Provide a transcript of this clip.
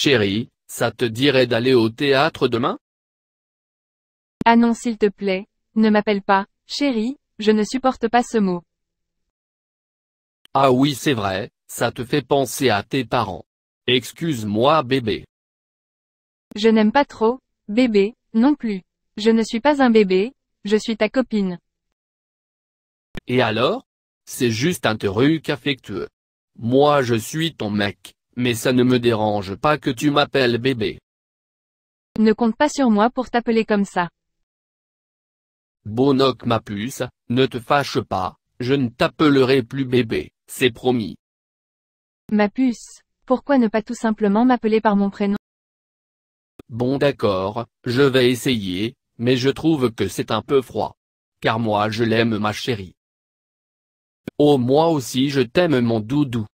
Chérie, ça te dirait d'aller au théâtre demain Ah non s'il te plaît, ne m'appelle pas, chérie, je ne supporte pas ce mot. Ah oui c'est vrai, ça te fait penser à tes parents. Excuse-moi bébé. Je n'aime pas trop, bébé, non plus. Je ne suis pas un bébé, je suis ta copine. Et alors C'est juste un truc affectueux. Moi je suis ton mec mais ça ne me dérange pas que tu m'appelles bébé. Ne compte pas sur moi pour t'appeler comme ça. Bonoc ma puce, ne te fâche pas, je ne t'appellerai plus bébé, c'est promis. Ma puce, pourquoi ne pas tout simplement m'appeler par mon prénom Bon d'accord, je vais essayer, mais je trouve que c'est un peu froid. Car moi je l'aime ma chérie. Oh moi aussi je t'aime mon doudou.